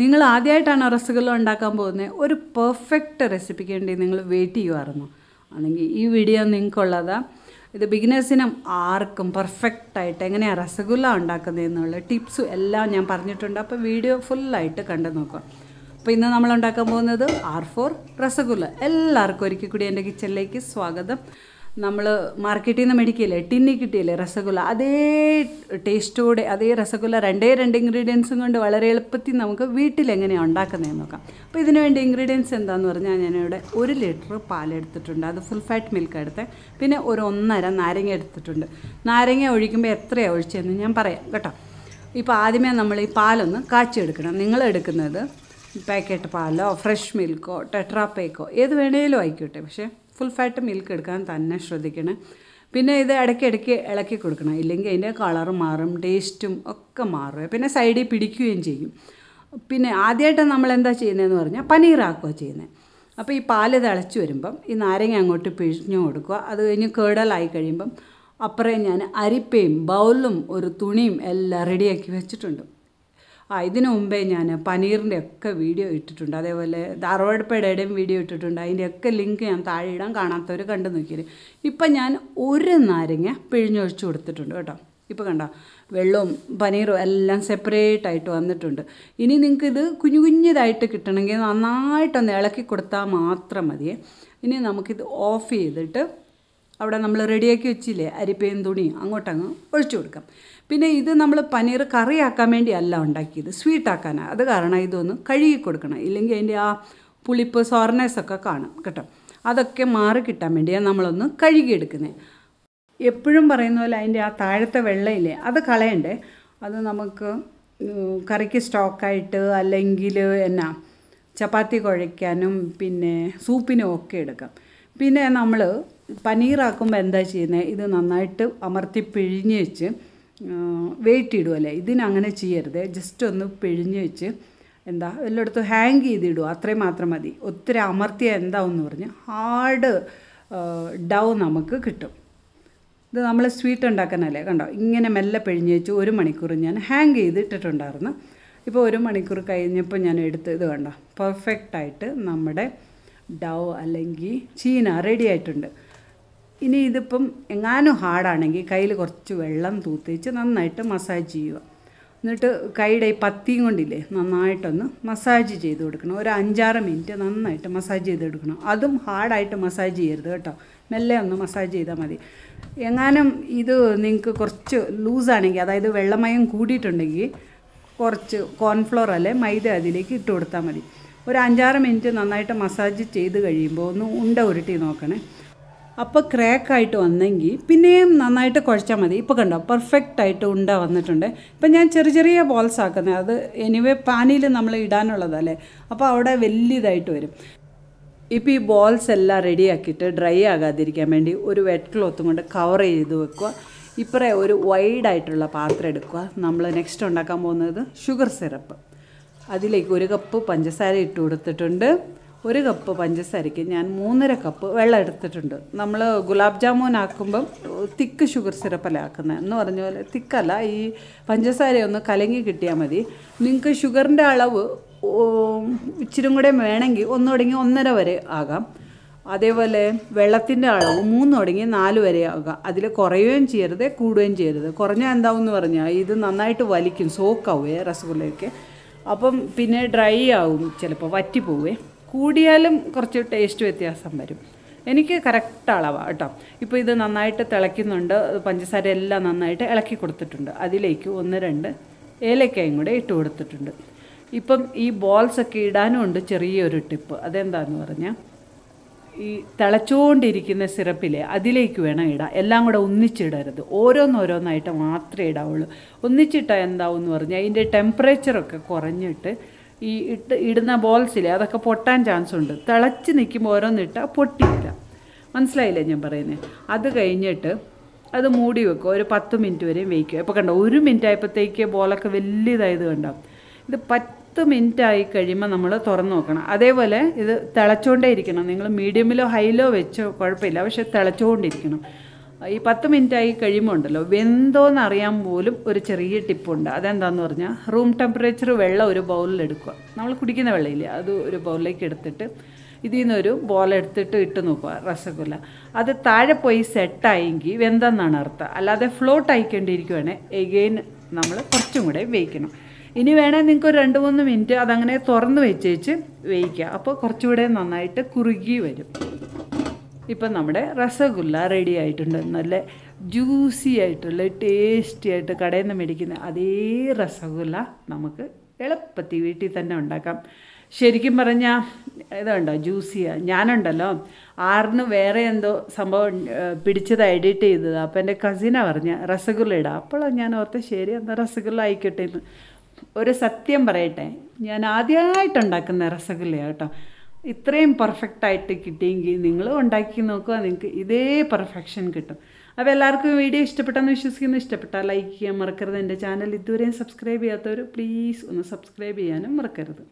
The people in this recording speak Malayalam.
നിങ്ങൾ ആദ്യമായിട്ടാണ് റസഗുള ഉണ്ടാക്കാൻ പോകുന്നത് ഒരു പെർഫെക്റ്റ് റെസിപ്പിക്ക് വേണ്ടി നിങ്ങൾ വെയിറ്റ് ചെയ്യുമായിരുന്നു ആണെങ്കിൽ ഈ വീഡിയോ നിങ്ങൾക്കുള്ളതാണ് ഇത് ബിഗിനേഴ്സിനും ആർക്കും പെർഫെക്റ്റായിട്ട് എങ്ങനെയാണ് റസഗുല്ല ഉണ്ടാക്കുന്നത് എന്നുള്ള ടിപ്സും എല്ലാം ഞാൻ പറഞ്ഞിട്ടുണ്ട് അപ്പോൾ വീഡിയോ ഫുള്ളായിട്ട് കണ്ടു നോക്കാം അപ്പോൾ ഇന്ന് നമ്മൾ ഉണ്ടാക്കാൻ പോകുന്നത് ആർ ഫോർ റസഗുല്ല എല്ലാവർക്കും ഒരിക്കൽ കൂടി എൻ്റെ കിച്ചണിലേക്ക് സ്വാഗതം നമ്മൾ മാർക്കറ്റിൽ നിന്ന് മേടിക്കില്ലേ ടിന്നി കിട്ടിയില്ലേ രസഗുല്ല അതേ ടേസ്റ്റോടെ അതേ രസഗുല്ല രണ്ടേ രണ്ട് ഇൻഗ്രീഡിയൻസും കൊണ്ട് വളരെ എളുപ്പത്തിൽ നമുക്ക് വീട്ടിൽ എങ്ങനെയാണ് ഉണ്ടാക്കുന്നതെന്ന് നോക്കാം അപ്പോൾ ഇതിന് വേണ്ടി ഇൻഗ്രീഡിയൻസ് എന്താന്ന് പറഞ്ഞാൽ ഞാനിവിടെ ഒരു ലിറ്റർ പാലെടുത്തിട്ടുണ്ട് അത് ഫുൾ ഫാറ്റ് മിൽക്ക് എടുത്തത് പിന്നെ ഒരു ഒന്നര നാരങ്ങ എടുത്തിട്ടുണ്ട് നാരങ്ങ ഒഴിക്കുമ്പോൾ എത്രയാണ് ഒഴിച്ചതെന്ന് ഞാൻ പറയാം കേട്ടോ ഇപ്പോൾ ആദ്യമേ നമ്മൾ ഈ പാലൊന്ന് കാച്ചിയെടുക്കണം നിങ്ങൾ എടുക്കുന്നത് പാക്കറ്റ് പാലോ ഫ്രഷ് മിൽക്കോ ടെട്രാപ്പേക്കോ ഏത് വേണേലും ആയിക്കോട്ടെ പക്ഷേ ഫുൾ ഫാറ്റ് മിൽക്ക് എടുക്കാൻ തന്നെ ശ്രദ്ധിക്കണം പിന്നെ ഇത് ഇടയ്ക്കിടയ്ക്ക് ഇളക്കി കൊടുക്കണം ഇല്ലെങ്കിൽ അതിൻ്റെ കളർ മാറും ടേസ്റ്റും ഒക്കെ മാറും പിന്നെ സൈഡിൽ പിടിക്കുകയും ചെയ്യും പിന്നെ ആദ്യമായിട്ട് നമ്മൾ എന്താ ചെയ്യുന്നതെന്ന് പറഞ്ഞാൽ പനീറാക്കുക ചെയ്യുന്നത് അപ്പോൾ ഈ പാല് തിളച്ച് വരുമ്പം ഈ നാരങ്ങ അങ്ങോട്ട് പിഴിഞ്ഞു കൊടുക്കുക അത് കഴിഞ്ഞ് കേടലായി കഴിയുമ്പം അപ്പുറേ ഞാൻ അരിപ്പയും ബൗലും ഒരു തുണിയും എല്ലാം റെഡിയാക്കി വെച്ചിട്ടുണ്ട് ആ ഇതിനു മുമ്പേ ഞാൻ പനീറിൻ്റെ ഒക്കെ വീഡിയോ ഇട്ടിട്ടുണ്ട് അതേപോലെ ധാർവാഡ് വീഡിയോ ഇട്ടിട്ടുണ്ട് ഒക്കെ ലിങ്ക് ഞാൻ താഴെ ഇടാൻ കാണാത്തവർ കണ്ടു നോക്കിയത് ഇപ്പം ഞാൻ ഒരു നാരങ്ങ പിഴിഞ്ഞൊഴിച്ചു കൊടുത്തിട്ടുണ്ട് കേട്ടോ ഇപ്പോൾ കണ്ട വെള്ളവും പനീറും എല്ലാം സെപ്പറേറ്റ് ആയിട്ട് വന്നിട്ടുണ്ട് ഇനി നിങ്ങൾക്ക് ഇത് കുഞ്ഞു കുഞ്ഞതായിട്ട് കിട്ടണമെങ്കിൽ നന്നായിട്ടൊന്ന് ഇളക്കി കൊടുത്താൽ മാത്രം മതിയേ ഇനി നമുക്കിത് ഓഫ് ചെയ്തിട്ട് അവിടെ നമ്മൾ റെഡിയാക്കി വെച്ചില്ലേ അരിപ്പയും തുണിയും അങ്ങോട്ടങ്ങ് ഒഴിച്ചു കൊടുക്കാം പിന്നെ ഇത് നമ്മൾ പനീർ കറിയാക്കാൻ വേണ്ടിയല്ല ഉണ്ടാക്കിയത് സ്വീറ്റാക്കാനാണ് അത് കാരണം ഇതൊന്ന് കഴുകി കൊടുക്കണം ഇല്ലെങ്കിൽ അതിൻ്റെ ആ പുളിപ്പ് സോർനെസൊക്കെ കാണും കേട്ടോ അതൊക്കെ മാറി കിട്ടാൻ വേണ്ടിയാണ് നമ്മളൊന്ന് കഴുകിയെടുക്കുന്നത് എപ്പോഴും പറയുന്ന പോലെ അതിൻ്റെ ആ താഴത്തെ വെള്ളയില്ലേ അത് കളയണ്ടേ അത് നമുക്ക് കറിക്ക് സ്റ്റോക്കായിട്ട് അല്ലെങ്കിൽ എന്നാ ചപ്പാത്തി കുഴയ്ക്കാനും പിന്നെ സൂപ്പിനും ഒക്കെ എടുക്കാം പിന്നെ നമ്മൾ പനീറാക്കുമ്പോൾ എന്താ ചെയ്യുന്നത് ഇത് നന്നായിട്ട് അമർത്തി പിഴിഞ്ഞ് വെച്ച് വെയിറ്റ് ഇടുമല്ലേ ഇതിനങ്ങനെ ചെയ്യരുത് ജസ്റ്റ് ഒന്ന് പിഴിഞ്ഞ് വെച്ച് എന്താ എല്ലായിടത്തും ഹാങ് ചെയ്തിടുക അത്രയും മാത്രം മതി ഒത്തിരി അമർത്തിയ എന്താവെന്ന് പറഞ്ഞ് ഹാർഡ് ഡൗ നമുക്ക് കിട്ടും ഇത് നമ്മൾ സ്വീറ്റ് ഉണ്ടാക്കാനല്ലേ കണ്ടോ ഇങ്ങനെ മെല്ലെ പിഴിഞ്ഞ് വെച്ച് ഒരു മണിക്കൂർ ഞാൻ ഹാങ് ചെയ്തിട്ടിട്ടുണ്ടായിരുന്നു ഇപ്പോൾ ഒരു മണിക്കൂർ കഴിഞ്ഞപ്പോൾ ഞാൻ എടുത്ത് ഇത് കണ്ടോ പെർഫെക്റ്റായിട്ട് നമ്മുടെ ഡവ് അല്ലെങ്കിൽ ചീന റെഡി ആയിട്ടുണ്ട് ഇനി ഇതിപ്പം എങ്ങാനും ഹാർഡാണെങ്കിൽ കയ്യിൽ കുറച്ച് വെള്ളം തൂത്തിച്ച് നന്നായിട്ട് മസാജ് ചെയ്യുക എന്നിട്ട് കൈയുടെ ഈ പത്തിയും കൊണ്ടില്ലേ നന്നായിട്ടൊന്ന് മസാജ് ചെയ്ത് കൊടുക്കണം ഒരു അഞ്ചാറ് മിനിറ്റ് നന്നായിട്ട് മസാജ് ചെയ്ത് കൊടുക്കണം അതും ഹാർഡായിട്ട് മസാജ് ചെയ്യരുത് കേട്ടോ മെല്ലെ ഒന്ന് മസാജ് ചെയ്താൽ മതി എങ്ങാനും ഇത് നിങ്ങൾക്ക് കുറച്ച് ലൂസാണെങ്കിൽ അതായത് വെള്ളമയം കൂടിയിട്ടുണ്ടെങ്കിൽ കുറച്ച് കോൺഫ്ലോർ അല്ലെ മൈദ അതിലേക്ക് ഇട്ട് കൊടുത്താൽ മതി ഒരു അഞ്ചാറ് മിനിറ്റ് നന്നായിട്ട് മസാജ് ചെയ്ത് കഴിയുമ്പോൾ ഒന്ന് ഉണ്ട ഉരുട്ടി നോക്കണേ അപ്പോൾ ക്രാക്കായിട്ട് വന്നെങ്കിൽ പിന്നെയും നന്നായിട്ട് കുഴച്ചാൽ മതി ഇപ്പോൾ കണ്ടോ പെർഫെക്റ്റ് ആയിട്ട് ഉണ്ട വന്നിട്ടുണ്ട് ഇപ്പം ഞാൻ ചെറിയ ചെറിയ ബോൾസ് ആക്കുന്നത് അത് എനിവേ പാനിയിൽ നമ്മൾ ഇടാനുള്ളതല്ലേ അപ്പോൾ അവിടെ വലിയതായിട്ട് വരും ഇപ്പോൾ ഈ ബോൾസ് എല്ലാം റെഡിയാക്കിയിട്ട് ഡ്രൈ ആകാതിരിക്കാൻ വേണ്ടി ഒരു വെറ്റ് ക്ലോത്തും കൊണ്ട് കവർ ചെയ്ത് വെക്കുക ഇപ്പറേ ഒരു വൈഡായിട്ടുള്ള പാത്രം എടുക്കുക നമ്മൾ നെക്സ്റ്റ് ഉണ്ടാക്കാൻ പോകുന്നത് ഷുഗർ സിറപ്പ് അതിലേക്ക് ഒരു കപ്പ് പഞ്ചസാര ഇട്ട് കൊടുത്തിട്ടുണ്ട് ഒരു കപ്പ് പഞ്ചസാരയ്ക്ക് ഞാൻ മൂന്നര കപ്പ് വെള്ളം എടുത്തിട്ടുണ്ട് നമ്മൾ ഗുലാബ് ജാമുൻ ആക്കുമ്പം തിക്ക് ഷുഗർ സിറപ്പല്ല ആക്കുന്നത് എന്ന് പറഞ്ഞ പോലെ തിക്കല്ല ഈ പഞ്ചസാരയൊന്ന് കലങ്ങി കിട്ടിയാൽ മതി നിങ്ങൾക്ക് ഷുഗറിൻ്റെ അളവ് ഇച്ചിരും കൂടെ വേണമെങ്കിൽ ഒന്ന് തുടങ്ങി ഒന്നര വരെ ആകാം അതേപോലെ വെള്ളത്തിൻ്റെ അളവ് മൂന്ന് തുടങ്ങി നാല് വരെ ആകാം അതിൽ കുറയുകയും ചെയ്യരുത് കൂടുകയും ചെയ്യരുത് കുറഞ്ഞാൽ എന്താവും എന്ന് പറഞ്ഞാൽ ഇത് നന്നായിട്ട് വലിക്കും സോക്കാവുകയെ റസഗുള്ളയൊക്കെ അപ്പം പിന്നെ ഡ്രൈ ആവും ചിലപ്പോൾ പോവേ കൂടിയാലും കുറച്ച് ടേസ്റ്റ് വ്യത്യാസം വരും എനിക്ക് കറക്റ്റ് അളവാണ് കേട്ടോ ഇപ്പോൾ ഇത് നന്നായിട്ട് തിളയ്ക്കുന്നുണ്ട് പഞ്ചസാര എല്ലാം നന്നായിട്ട് ഇളക്കി കൊടുത്തിട്ടുണ്ട് അതിലേക്ക് ഒന്ന് രണ്ട് ഏലക്കായും കൂടെ ഇട്ട് കൊടുത്തിട്ടുണ്ട് ഇപ്പം ഈ ബോൾസൊക്കെ ഇടാനും ഉണ്ട് ചെറിയൊരു ടിപ്പ് അതെന്താണെന്ന് പറഞ്ഞാൽ ഈ തിളച്ചുകൊണ്ടിരിക്കുന്ന സിറപ്പിൽ അതിലേക്ക് വേണം ഇടാം എല്ലാം കൂടെ ഒന്നിച്ചിടരുത് ഓരോന്നോരോന്നായിട്ട് മാത്രമേ ഇടാവുള്ളൂ ഒന്നിച്ചിട്ടാൽ എന്താവും എന്ന് പറഞ്ഞാൽ അതിൻ്റെ ടെമ്പറേച്ചറൊക്കെ കുറഞ്ഞിട്ട് ഈ ഇട്ട് ഇടുന്ന ബോൾസിൽ അതൊക്കെ പൊട്ടാൻ ചാൻസ് ഉണ്ട് തിളച്ച് നിൽക്കുമ്പോൾ ഓരോന്നിട്ടാൽ പൊട്ടിയില്ല മനസ്സിലായില്ലേ ഞാൻ പറയുന്നത് അത് കഴിഞ്ഞിട്ട് അത് മൂടി വെക്കുക ഒരു പത്ത് മിനിറ്റ് വരെയും വേവിക്കുക ഇപ്പോൾ കണ്ടോ ഒരു മിനിറ്റ് ആയപ്പോഴത്തേക്ക് ബോളൊക്കെ വലിയതായത് കണ്ടോ ഇത് പറ്റ പത്ത് മിനിറ്റ് ആയി കഴിയുമ്പോൾ നമ്മൾ തുറന്ന് നോക്കണം അതേപോലെ ഇത് തിളച്ചുകൊണ്ടേ ഇരിക്കണം നിങ്ങൾ മീഡിയമിലോ ഹൈയിലോ വെച്ചോ കുഴപ്പമില്ല പക്ഷെ തിളച്ചുകൊണ്ടിരിക്കണം ഈ പത്ത് മിനിറ്റ് ആയി കഴിയുമ്പോൾ ഉണ്ടല്ലോ വെന്തോന്ന് അറിയാൻ പോലും ഒരു ചെറിയ ടിപ്പുണ്ട് അതെന്താണെന്ന് പറഞ്ഞാൽ റൂം ടെമ്പറേച്ചർ വെള്ളം ഒരു ബൗളിൽ എടുക്കുക നമ്മൾ കുടിക്കുന്ന വെള്ളമില്ലേ അത് ഒരു ബൗളിലേക്ക് എടുത്തിട്ട് ഇതിൽ നിന്നൊരു ബോൾ എടുത്തിട്ട് ഇട്ട് നോക്കുക റസഗുല്ല അത് താഴെ പോയി സെറ്റായെങ്കിൽ വെന്തെന്നാണ് അർത്ഥം അല്ലാതെ ഫ്ലോട്ട് ആയിക്കൊണ്ടിരിക്കുകയാണെങ്കിൽ എഗെയിൻ നമ്മൾ കുറച്ചും കൂടെ വേവിക്കണം ഇനി വേണേൽ നിങ്ങൾക്ക് ഒരു രണ്ട് മൂന്ന് മിനിറ്റ് അതങ്ങനെ തുറന്ന് വെച്ചേച്ച് വേവിക്കുക അപ്പോൾ കുറച്ചുകൂടെ നന്നായിട്ട് കുറുകി വരും ഇപ്പം നമ്മുടെ രസഗുല്ല റെഡി ആയിട്ടുണ്ട് നല്ല ജ്യൂസി ആയിട്ടുള്ള ടേസ്റ്റി ആയിട്ട് കടയിൽ നിന്ന് മേടിക്കുന്ന അതേ രസഗുല്ല നമുക്ക് എളുപ്പത്തി വീട്ടിൽ തന്നെ ഉണ്ടാക്കാം ശരിക്കും പറഞ്ഞാൽ ഇതുണ്ടോ ജ്യൂസിയാണ് ഞാനുണ്ടല്ലോ ആറിന് വേറെ എന്തോ സംഭവം പിടിച്ചത് എഡിറ്റ് ചെയ്തത് അപ്പോൾ എൻ്റെ കസിനാണ് പറഞ്ഞ റസഗുല്ല ഇടാം അപ്പോൾ ഞാൻ ഓർത്ത് ശരി എന്താ റസഗുല്ല ആയിക്കോട്ടെ എന്ന് ഒരു സത്യം പറയട്ടെ ഞാൻ ആദ്യമായിട്ടുണ്ടാക്കുന്ന രസഗുല്ലയാണ് കേട്ടോ ഇത്രയും പെർഫെക്റ്റായിട്ട് കിട്ടിയെങ്കിൽ നിങ്ങൾ ഉണ്ടാക്കി നോക്കുക നിങ്ങൾക്ക് ഇതേ പെർഫെക്ഷൻ കിട്ടും അപ്പോൾ എല്ലാവർക്കും വീഡിയോ ഇഷ്ടപ്പെട്ടെന്ന് വിശ്വസിക്കുന്നു ഇഷ്ടപ്പെട്ടാൽ ലൈക്ക് ചെയ്യാൻ മറക്കരുത് എൻ്റെ ചാനൽ ഇതുവരെയും സബ്സ്ക്രൈബ് ചെയ്യാത്തവർ പ്ലീസ് ഒന്ന് സബ്സ്ക്രൈബ് ചെയ്യാനും മറക്കരുത്